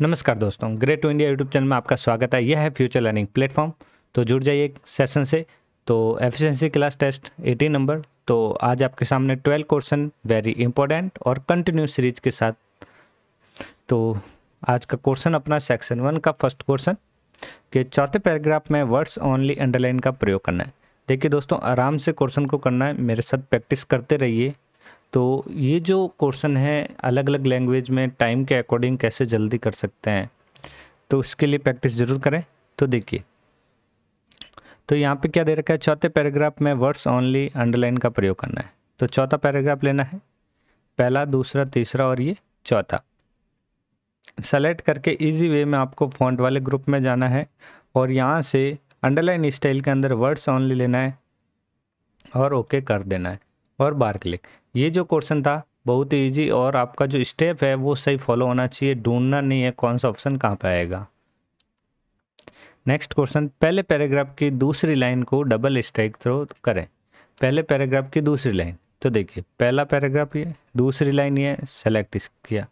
नमस्कार दोस्तों great to India YouTube channel में आपका स्वागत है यह है फ्यूचर लर्निंग प्लेटफॉर्म तो जुड़ जाइए सेशन से तो एफिशिएंसी क्लास टेस्ट 18 नंबर तो आज आपके सामने 12 क्वेश्चन वेरी इंपॉर्टेंट और कंटिन्यू सीरीज के साथ तो आज का क्वेश्चन अपना सेक्शन वन का फर्स्ट क्वेश्चन के चौथे पैराग्राफ में वर्ड्स ओनली अंडरलाइन का प्रयोग करना है देखिए दोस्तों आराम से क्वेश्चन को करना है मेरे साथ प्रैक्टिस करते रहिए तो ये जो क्वेश्चन है अलग अलग लैंग्वेज में टाइम के अकॉर्डिंग कैसे जल्दी कर सकते हैं तो उसके लिए प्रैक्टिस ज़रूर करें तो देखिए तो यहाँ पे क्या दे रखा है चौथे पैराग्राफ में वर्ड्स ओनली अंडरलाइन का प्रयोग करना है तो चौथा पैराग्राफ लेना है पहला दूसरा तीसरा और ये चौथा सेलेक्ट करके इजी वे में आपको फॉन्ट वाले ग्रुप में जाना है और यहाँ से अंडरलाइन स्टाइल के अंदर वर्ड्स ओनली लेना है और ओके okay कर देना है और बार क्लिक ये जो क्वेश्चन था बहुत ही ईजी और आपका जो स्टेप है वो सही फॉलो होना चाहिए ढूंढना नहीं है कौन सा ऑप्शन कहाँ पर आएगा नेक्स्ट क्वेश्चन पहले पैराग्राफ की दूसरी लाइन को डबल स्ट्राइक थ्रो करें पहले पैराग्राफ की दूसरी लाइन तो देखिए पहला पैराग्राफ ये दूसरी लाइन ये सेलेक्ट किया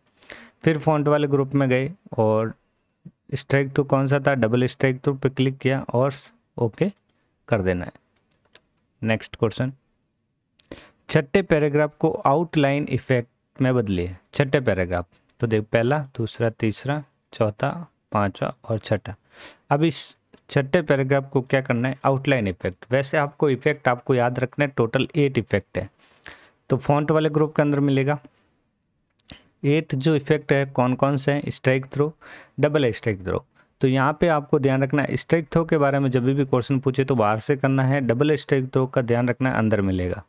फिर फॉन्ट वाले ग्रुप में गए और स्ट्राइक तो कौन सा था डबल स्ट्राइक थ्रो पे क्लिक किया और ओके कर देना है नेक्स्ट क्वेश्चन छठे पैराग्राफ को आउटलाइन इफेक्ट में बदलिए छठे पैराग्राफ तो देख पहला दूसरा तीसरा चौथा पांचवा और छठा अब इस छठे पैराग्राफ को क्या करना है आउटलाइन इफेक्ट वैसे आपको इफेक्ट आपको याद रखना है टोटल एट इफेक्ट है तो फॉन्ट वाले ग्रुप के अंदर मिलेगा एट जो इफेक्ट है कौन कौन से हैं strike through double strike through तो यहाँ पे आपको ध्यान रखना है स्ट्राइक थ्रो के बारे में जब भी क्वेश्चन पूछे तो बाहर से करना है डबल स्ट्राइक थ्रो का ध्यान रखना है अंदर मिलेगा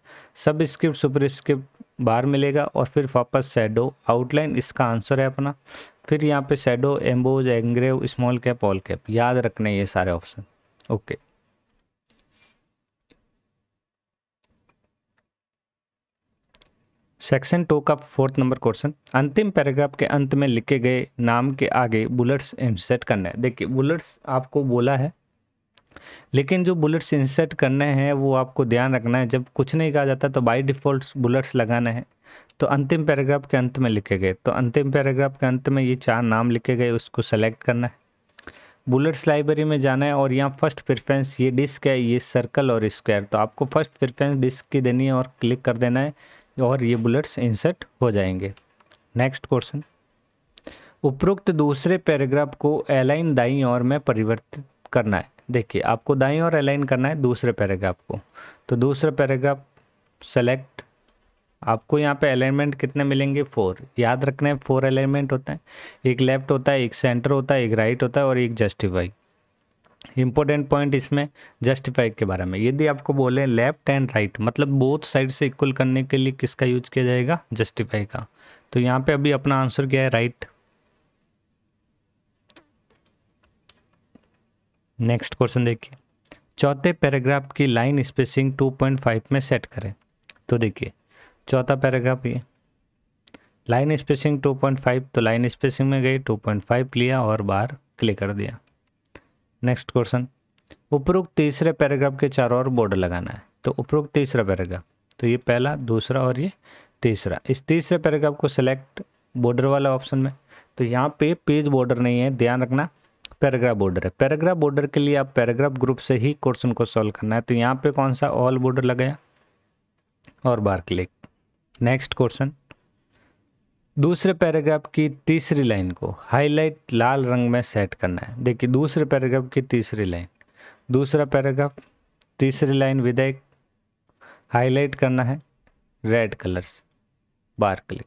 सब स्क्रिप्ट सुपर स्क्रिप्ट बाहर मिलेगा और फिर वापस सैडो आउटलाइन इसका आंसर है अपना फिर यहाँ पे shadow emboss engrave small cap all cap याद रखना ये सारे ऑप्शन ओके सेक्शन टू का फोर्थ नंबर क्वेश्चन अंतिम पैराग्राफ के अंत में लिखे गए नाम के आगे बुलेट्स इंसर्ट करना है देखिए बुलेट्स आपको बोला है लेकिन जो बुलेट्स इंसर्ट करने हैं वो आपको ध्यान रखना है जब कुछ नहीं कहा जाता तो बाई डिफ़ॉल्ट बुलेट्स लगाना है तो अंतिम पैराग्राफ के अंत में लिखे गए तो अंतिम पैराग्राफ के अंत में ये चार नाम लिखे गए उसको सेलेक्ट करना है बुलेट्स लाइब्रेरी में जाना है और यहाँ फर्स्ट प्रिफ्रेंस ये डिस्क है ये सर्कल और स्क्वायर तो आपको फर्स्ट प्रिफ्रेंस डिस्क की देनी है और क्लिक कर देना है और ये बुलेट्स इंसर्ट हो जाएंगे नेक्स्ट क्वेश्चन उपरोक्त दूसरे पैराग्राफ को एलाइन दाई और में परिवर्तित करना है देखिए आपको दाई और एलाइन करना है दूसरे पैराग्राफ को तो दूसरा पैराग्राफ सेलेक्ट आपको यहाँ पे अलाइनमेंट कितने मिलेंगे फोर याद रखना है फोर अलाइनमेंट होते हैं एक लेफ्ट होता है एक सेंटर होता है एक राइट होता है और एक जस्टिफाई इंपॉर्टेंट पॉइंट इसमें जस्टिफाई के बारे में यदि आपको बोले लेफ्ट एंड राइट मतलब बोथ साइड से इक्वल करने के लिए किसका यूज किया जाएगा जस्टिफाई का तो यहाँ पे अभी अपना आंसर क्या है राइट नेक्स्ट क्वेश्चन देखिए चौथे पैराग्राफ की लाइन स्पेसिंग 2.5 में सेट करें तो देखिए चौथा पैराग्राफ ये लाइन स्पेसिंग 2.5 तो लाइन स्पेसिंग में गई 2.5 लिया और बार क्लिक कर दिया नेक्स्ट क्वेश्चन उपरोक्त तीसरे पैराग्राफ के चारों ओर बॉर्डर लगाना है तो उपरोक्त तीसरा पैराग्राफ तो ये पहला दूसरा और ये तीसरा इस तीसरे पैराग्राफ को सिलेक्ट बॉर्डर वाला ऑप्शन में तो यहाँ पे पेज बॉर्डर नहीं है ध्यान रखना पैराग्राफ बॉर्डर है पैराग्राफ बॉर्डर के लिए आप पैराग्राफ ग्रुप से ही क्वेश्चन को सॉल्व करना है तो यहाँ पे कौन सा ऑल बॉर्डर लगाया और बार क्लिक नेक्स्ट क्वेश्चन दूसरे पैराग्राफ की तीसरी लाइन को हाईलाइट लाल रंग में सेट करना है देखिए दूसरे पैराग्राफ की तीसरी लाइन दूसरा पैराग्राफ तीसरी लाइन विधेयक हाईलाइट करना है रेड कलर से बार क्लिक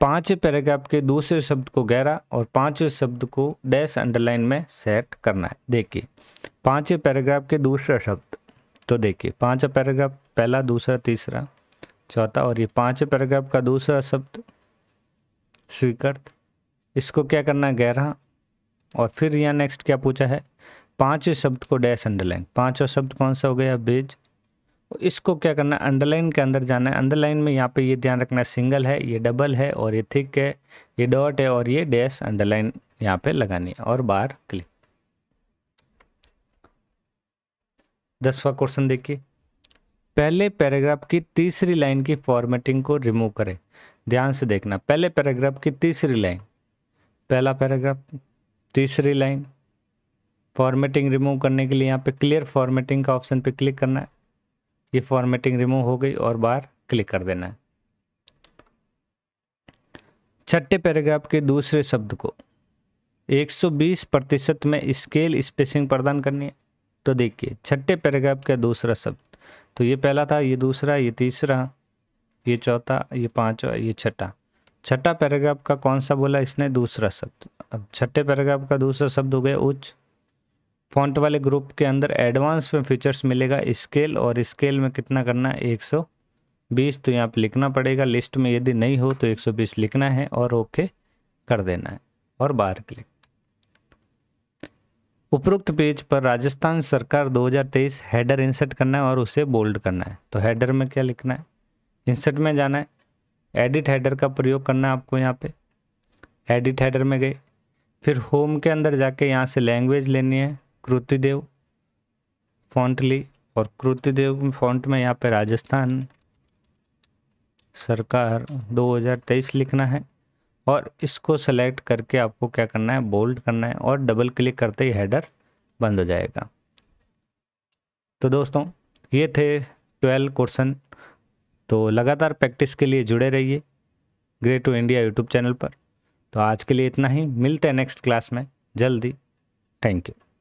पांचवें पैराग्राफ के दूसरे शब्द को गहरा और पांचवें शब्द को डैश अंडरलाइन में सेट करना है देखिए पांचवें पैराग्राफ के दूसरा शब्द तो देखिए पांचवा पैराग्राफ पहला दूसरा तीसरा चौथा और ये पांचवें पैराग्राफ का दूसरा शब्द स्वीकृत इसको क्या करना है गहरा और फिर यहाँ नेक्स्ट क्या पूछा है पांचवें शब्द को डैश अंडरलाइन पांचवा शब्द कौन सा हो गया बेज इसको क्या करना है अंडरलाइन के अंदर जाना है अंडरलाइन में यहाँ पे ये ध्यान रखना है सिंगल है ये डबल है और ये थिक है ये डॉट है और ये डैश अंडरलाइन यहाँ पे लगानी है और बार क्लिक दसवा क्वेश्चन देखिए पहले पैराग्राफ की तीसरी लाइन की फॉर्मेटिंग को रिमूव करें ध्यान से देखना पहले पैराग्राफ की तीसरी लाइन पहला पैराग्राफ तीसरी लाइन फॉर्मेटिंग रिमूव करने के लिए यहाँ पे क्लियर फॉर्मेटिंग का ऑप्शन पे क्लिक करना है ये फॉर्मेटिंग रिमूव हो गई और बाहर क्लिक कर देना है छठे पैराग्राफ के दूसरे शब्द को 120 प्रतिशत में स्केल स्पेसिंग प्रदान करनी है तो देखिए छठे पैराग्राफ का दूसरा शब्द तो ये पहला था ये दूसरा ये तीसरा ये चौथा ये पाँचवा ये छठा छठा पैराग्राफ का कौन सा बोला इसने दूसरा शब्द अब छठे पैराग्राफ का दूसरा शब्द हो गया उच्च फॉन्ट वाले ग्रुप के अंदर एडवांस में फीचर्स मिलेगा स्केल और स्केल में कितना करना है एक सौ बीस तो यहाँ पर लिखना पड़ेगा लिस्ट में यदि नहीं हो तो एक सौ बीस लिखना है और ओके कर देना है और बाहर क्लिक उपरोक्त पेज पर राजस्थान सरकार 2023 हेडर इंसर्ट करना है और उसे बोल्ड करना है तो हेडर में क्या लिखना है इंसर्ट में जाना है एडिट हेडर का प्रयोग करना है आपको यहाँ पे एडिट हेडर में गए फिर होम के अंदर जाके यहाँ से लैंग्वेज लेनी है कृतिदेव फॉन्ट ली और कृतिदेव फॉन्ट में यहाँ पे राजस्थान सरकार 2023 लिखना है और इसको सेलेक्ट करके आपको क्या करना है बोल्ड करना है और डबल क्लिक करते ही हेडर बंद हो जाएगा तो दोस्तों ये थे ट्वेल्व क्वेश्चन तो लगातार प्रैक्टिस के लिए जुड़े रहिए great to India YouTube channel पर तो आज के लिए इतना ही मिलते हैं नेक्स्ट क्लास में जल्दी थैंक यू